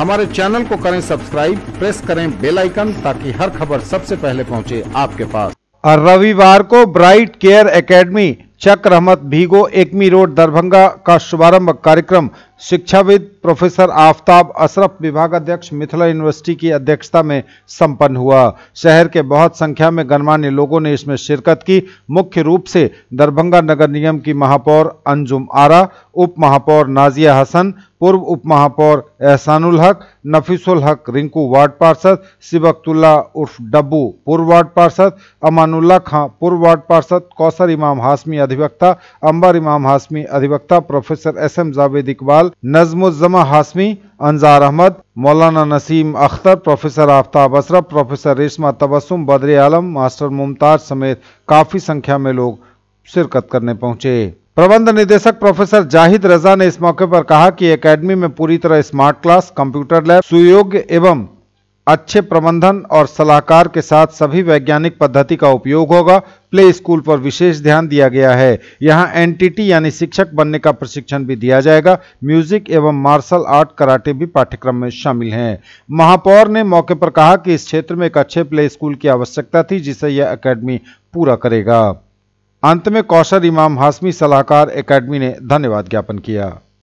हमारे चैनल को करें सब्सक्राइब प्रेस करें बेल आइकन ताकि हर खबर सबसे पहले पहुंचे आपके पास और रविवार को ब्राइट केयर एकेडमी चक्रहमत भीगो एकमी रोड दरभंगा का शुभारंभ कार्यक्रम शिक्षाविद प्रोफेसर आफताब अशरफ विभागाध्यक्ष मिथिला यूनिवर्सिटी की अध्यक्षता में संपन्न हुआ शहर के बहुत संख्या में गणमान्य लोगों ने इसमें शिरकत की मुख्य रूप से दरभंगा नगर निगम की महापौर अंजुम आरा उप महापौर नाजिया हसन पूर्व उप महापौर एहसानुल हक नफीसुल हक रिंकू वार्ड पार्षद सिबकतुल्ला उर्फ डब्बू पूर्व वार्ड पार्षद अमानुल्ला खां पूर्व वार्ड पार्षद कौसर इमाम हाशमी अधिवक्ता अंबर इमाम हाशमी अधिवक्ता professor S M Javed Iqbal Nazmuzzama Hashmi Anzar Ahmad Maulana Naseem Akhtar professor Aftab Ashraf professor Reshma Tabassum Badar Alam master Mumtaz समेत काफ़ी संख्या में लोग शिरकत करने पहुंचे प्रबंध निदेशक प्रोफेसर जाहिद रजा ने इस मौके पर कहा कि एकेडमी में पूरी तरह स्मार्ट क्लास कंप्यूटर लैब सुयोग्य एवं अच्छे प्रबंधन और सलाहकार के साथ सभी वैज्ञानिक पद्धति का उपयोग होगा प्ले स्कूल पर विशेष ध्यान दिया गया है यहाँ एनटीटी यानी शिक्षक बनने का प्रशिक्षण भी दिया जाएगा म्यूजिक एवं मार्शल आर्ट कराटे भी पाठ्यक्रम में शामिल हैं महापौर ने मौके पर कहा कि इस क्षेत्र में एक अच्छे प्ले स्कूल की आवश्यकता थी जिसे यह अकेडमी पूरा करेगा अंत में कौशल इमाम हाशमी सलाहकार अकेडमी ने धन्यवाद ज्ञापन किया